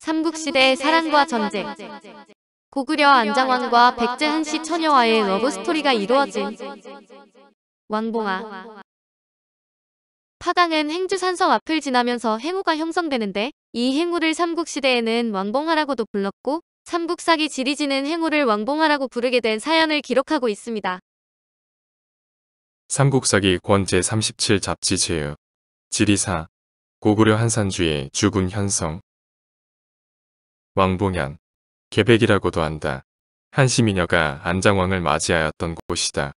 삼국시대의 사랑과 전쟁 고구려 안장왕과 백제 한씨 처녀와의 러브스토리가 이루어진 왕봉아 파강은 행주산성 앞을 지나면서 행우가 형성되는데 이 행우를 삼국시대에는 왕봉아라고도 불렀고 삼국사기 지리지는 행우를 왕봉아라고 부르게 된 사연을 기록하고 있습니다. 삼국사기 권 제37 잡지 제휴 지리사 고구려 한산주의 주군 현성 왕봉현, 개백이라고도 한다. 한시미녀가 안장왕을 맞이하였던 곳이다.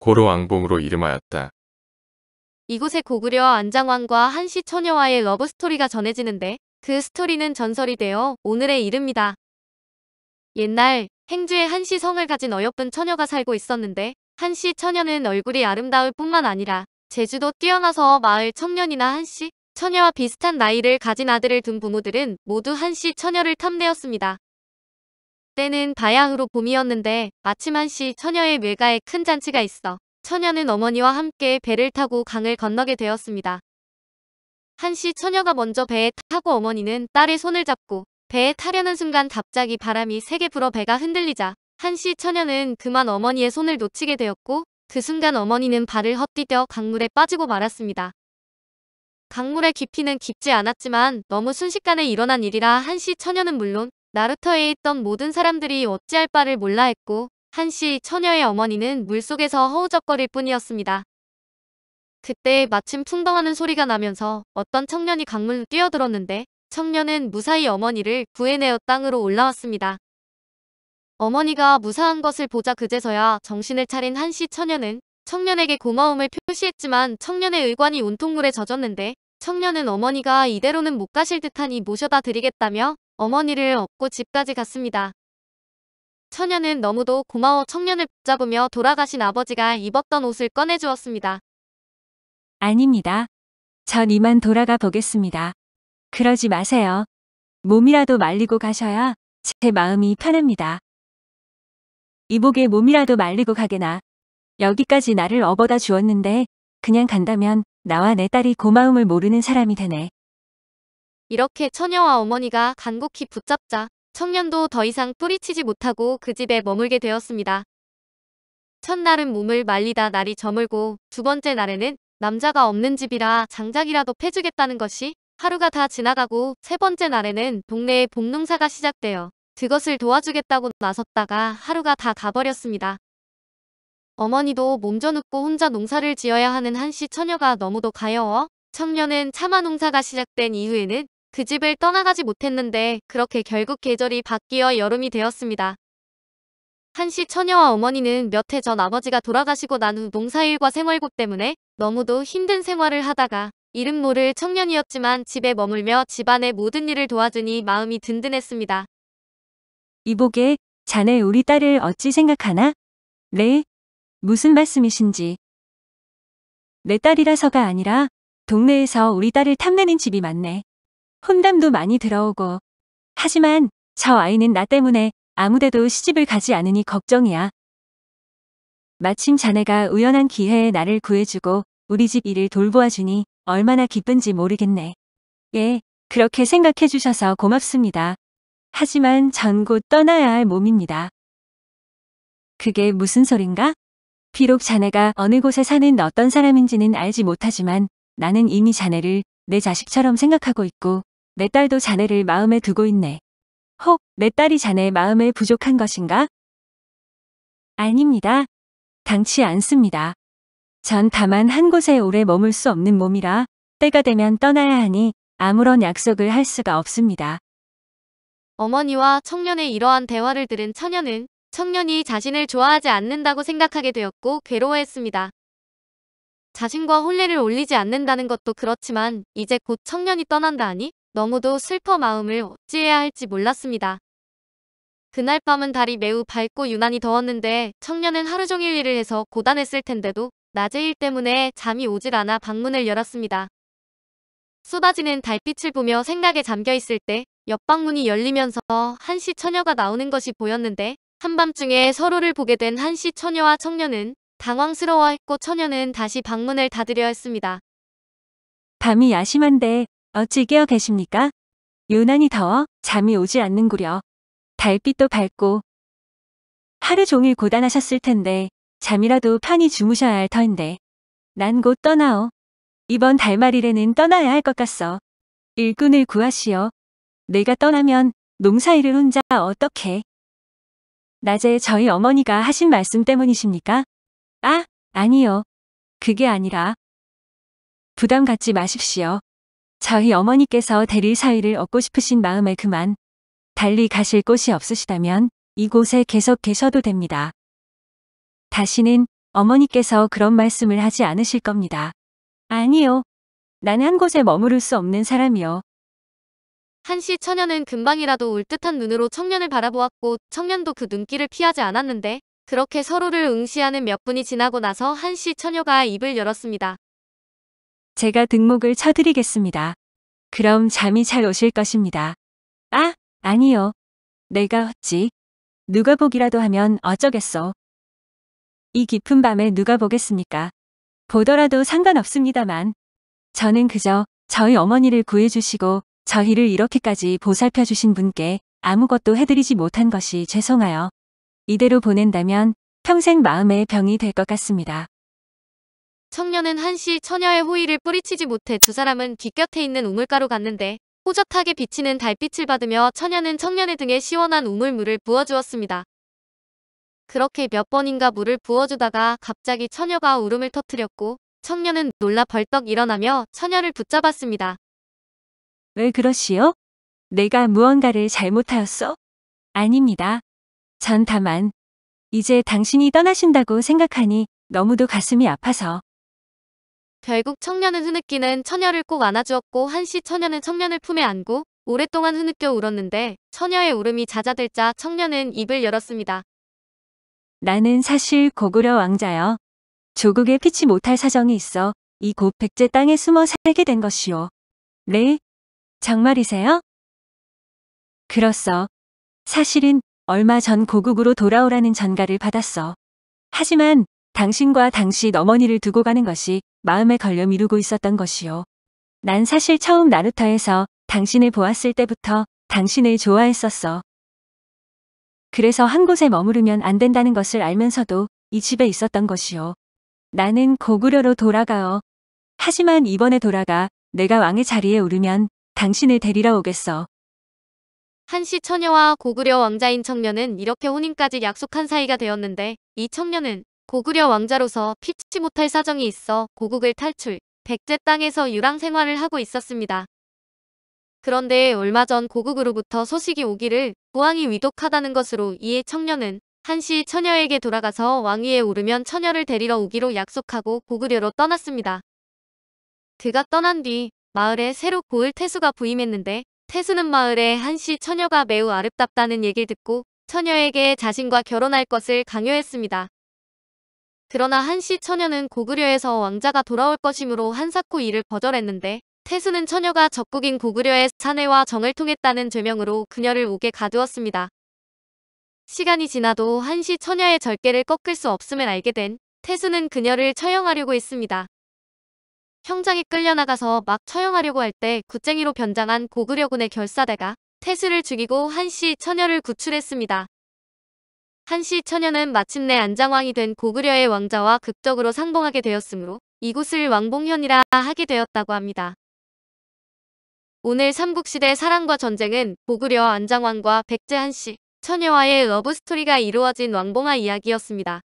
고로 왕봉으로 이름하였다. 이곳의 고구려 안장왕과 한시 처녀와의 러브스토리가 전해지는데 그 스토리는 전설이 되어 오늘의 이름이다. 옛날 행주에 한시 성을 가진 어여쁜 처녀가 살고 있었는데 한시 처녀는 얼굴이 아름다울 뿐만 아니라 제주도 뛰어나서 마을 청년이나 한시 처녀와 비슷한 나이를 가진 아들을 둔 부모들은 모두 한씨 처녀를 탐내었습니다. 때는 바야흐로 봄이었는데 마침 한씨 처녀의 외가에큰 잔치가 있어 처녀는 어머니와 함께 배를 타고 강을 건너게 되었습니다. 한씨 처녀가 먼저 배에 타고 어머니는 딸의 손을 잡고 배에 타려는 순간 갑자기 바람이 세게 불어 배가 흔들리자 한씨 처녀는 그만 어머니의 손을 놓치게 되었고 그 순간 어머니는 발을 헛디뎌 강물에 빠지고 말았습니다. 강물의 깊이는 깊지 않았지만 너무 순식간에 일어난 일이라 한시 처녀는 물론 나루터에 있던 모든 사람들이 어찌할 바를 몰라 했고 한시 처녀의 어머니는 물속에서 허우적거릴 뿐이었습니다. 그때 마침 풍덩하는 소리가 나면서 어떤 청년이 강물로 뛰어들었는데 청년은 무사히 어머니를 구해내어 땅으로 올라왔습니다. 어머니가 무사한 것을 보자 그제서야 정신을 차린 한시 처녀는 청년에게 고마움을 표시했지만 청년의 의관이 온통물에 젖었는데 청년은 어머니가 이대로는 못 가실 듯하니 모셔다 드리겠다며 어머니를 업고 집까지 갔습니다. 처녀는 너무도 고마워 청년을 붙잡으며 돌아가신 아버지가 입었던 옷을 꺼내주었습니다. 아닙니다. 전 이만 돌아가 보겠습니다. 그러지 마세요. 몸이라도 말리고 가셔야 제 마음이 편합니다. 이복의 몸이라도 말리고 가게나 여기까지 나를 업어다 주었는데 그냥 간다면 나와 내 딸이 고마움을 모르는 사람이 되네. 이렇게 처녀와 어머니가 간곡히 붙잡자 청년도 더 이상 뿌리치지 못하고 그 집에 머물게 되었습니다. 첫날은 몸을 말리다 날이 저물고 두 번째 날에는 남자가 없는 집이라 장작이라도 패주겠다는 것이 하루가 다 지나가고 세 번째 날에는 동네에 복농사가 시작되어 그것을 도와주겠다고 나섰다가 하루가 다 가버렸습니다. 어머니도 몸져눕고 혼자 농사를 지어야 하는 한씨 처녀가 너무도 가여워 청년은 차마 농사가 시작된 이후에는 그 집을 떠나가지 못했는데 그렇게 결국 계절이 바뀌어 여름이 되었습니다. 한시 처녀와 어머니는 몇 해 전 아버지가 돌아가시고 난 후 농사일과 생활고 때문에 너무도 힘든 생활을 하다가 이름 모를 청년이었지만 집에 머물며 집안의 모든 일을 도와주니 마음이 든든했습니다. 이보게, 자네 우리 딸을 어찌 생각하나? 레, 네, 무슨 말씀이신지. 내 딸이라서가 아니라 동네에서 우리 딸을 탐내는 집이 많네. 혼담도 많이 들어오고. 하지만 저 아이는 나 때문에 아무데도 시집을 가지 않으니 걱정이야. 마침 자네가 우연한 기회에 나를 구해주고 우리 집 일을 돌보아주니 얼마나 기쁜지 모르겠네. 예, 그렇게 생각해주셔서 고맙습니다. 하지만 전 곧 떠나야 할 몸입니다. 그게 무슨 소린가? 비록 자네가 어느 곳에 사는 어떤 사람인지는 알지 못하지만 나는 이미 자네를 내 자식처럼 생각하고 있고 내 딸도 자네를 마음에 두고 있네. 혹 내 딸이 자네 마음에 부족한 것인가? 아닙니다. 당치 않습니다. 전 다만 한 곳에 오래 머물 수 없는 몸이라 때가 되면 떠나야 하니 아무런 약속을 할 수가 없습니다. 어머니와 청년의 이러한 대화를 들은 처녀는 청년이 자신을 좋아하지 않는다고 생각하게 되었고 괴로워했습니다. 자신과 혼례를 올리지 않는다는 것도 그렇지만 이제 곧 청년이 떠난다 하니 너무도 슬퍼 마음을 어찌해야 할지 몰랐습니다. 그날 밤은 달이 매우 밝고 유난히 더웠는데 청년은 하루 종일 일을 해서 고단했을 텐데도 낮의 일 때문에 잠이 오질 않아 방문을 열었습니다. 쏟아지는 달빛을 보며 생각에 잠겨 있을 때 옆방문이 열리면서 한시 처녀가 나오는 것이 보였는데 한밤중에 서로를 보게 된한씨 처녀와 청년은 당황스러워했고 처녀는 다시 방문을 닫으려 했습니다. 밤이 야심한데 어찌 깨어 계십니까? 유난히 더워 잠이 오지 않는구려. 달빛도 밝고 하루 종일 고단하셨을 텐데 잠이라도 편히 주무셔야 할 터인데 난 곧 떠나오. 이번 달말일에는 떠나야 할 것 같소. 일꾼을 구하시오. 내가 떠나면 농사일을 혼자 어떻게 낮에 저희 어머니가 하신 말씀 때문이십니까? 아, 아니요. 그게 아니라. 부담 갖지 마십시오. 저희 어머니께서 대리 사위를 얻고 싶으신 마음에 그만 달리 가실 곳이 없으시다면 이곳에 계속 계셔도 됩니다. 다시는 어머니께서 그런 말씀을 하지 않으실 겁니다. 아니요. 난한 곳에 머무를 수 없는 사람이요. 한시 처녀는 금방이라도 울 듯한 눈으로 청년을 바라보았고 청년도 그 눈길을 피하지 않았는데 그렇게 서로를 응시하는 몇 분이 지나고 나서 한시 처녀가 입을 열었습니다. 제가 등목을 쳐드리겠습니다. 그럼 잠이 잘 오실 것입니다. 아, 아니요. 내가 어찌. 누가 보기라도 하면 어쩌겠소. 이 깊은 밤에 누가 보겠습니까? 보더라도 상관없습니다만. 저는 그저 저희 어머니를 구해주시고 저희를 이렇게까지 보살펴 주신 분께 아무것도 해드리지 못한 것이 죄송하여 이대로 보낸다면 평생 마음의 병이 될 것 같습니다. 청년은 한시 처녀의 호의를 뿌리치지 못해 두 사람은 뒷곁에 있는 우물가로 갔는데 호젓하게 비치는 달빛을 받으며 처녀는 청년의 등에 시원한 우물물을 부어주었습니다. 그렇게 몇 번인가 물을 부어주다가 갑자기 처녀가 울음을 터뜨렸고 청년은 놀라 벌떡 일어나며 처녀를 붙잡았습니다. 왜 그러시오? 내가 무언가를 잘못하였어? 아닙니다. 전 다만 이제 당신이 떠나신다고 생각하니 너무도 가슴이 아파서 결국 청년은 흐느끼는 처녀를 꼭 안아주었고 한시 처녀는 청년을 품에 안고 오랫동안 흐느껴 울었는데 처녀의 울음이 잦아들자 청년은 입을 열었습니다. 나는 사실 고구려 왕자여. 조국에 피치 못할 사정이 있어 이곧 백제 땅에 숨어 살게 된 것이오. 네, 정말이세요? 그렇어. 사실은 얼마 전 고국으로 돌아오라는 전가를 받았어. 하지만 당신과 당시 어머니를 두고 가는 것이 마음에 걸려 미루고 있었던 것이요. 난 사실 처음 나루터에서 당신을 보았을 때부터 당신을 좋아했었어. 그래서 한 곳에 머무르면 안 된다는 것을 알면서도 이 집에 있었던 것이요. 나는 고구려로 돌아가어. 하지만 이번에 돌아가 내가 왕의 자리에 오르면 당신을 데리러 오겠어. 한시 처녀와 고구려 왕자인 청년은 이렇게 혼인까지 약속한 사이가 되었는데 이 청년은 고구려 왕자로서 피치 못할 사정이 있어 고국을 탈출, 백제 땅에서 유랑 생활을 하고 있었습니다. 그런데 얼마 전 고국으로부터 소식이 오기를 부왕이 위독하다는 것으로 이에 청년은 한시 처녀에게 돌아가서 왕위에 오르면 처녀를 데리러 오기로 약속하고 고구려로 떠났습니다. 그가 떠난 뒤 마을에 새로 고을 태수가 부임했는데 태수는 마을에 한시 처녀가 매우 아름답다는 얘길 듣고 처녀에게 자신과 결혼할 것을 강요했습니다. 그러나 한시 처녀는 고구려에서 왕자가 돌아올 것이므로 한사코 이를 거절했는데 태수는 처녀가 적국인 고구려의 사내와 정을 통했다는 죄명으로 그녀를 옥에 가두었습니다. 시간이 지나도 한시 처녀의 절개를 꺾을 수 없음을 알게 된 태수는 그녀를 처형하려고 했습니다. 형장이 끌려나가서 막 처형하려고 할 때굿쟁이로 변장한 고구려군의 결사대가 태수를 죽이고 한씨 처녀를 구출했습니다. 한씨 처녀는 마침내 안장왕이 된 고구려의 왕자와 극적으로 상봉하게 되었으므로 이곳을 왕봉현이라 하게 되었다고 합니다. 오늘 삼국시대 사랑과 전쟁은 고구려 안장왕과 백제한씨, 처녀와의 러브스토리가 이루어진 왕봉아 이야기였습니다.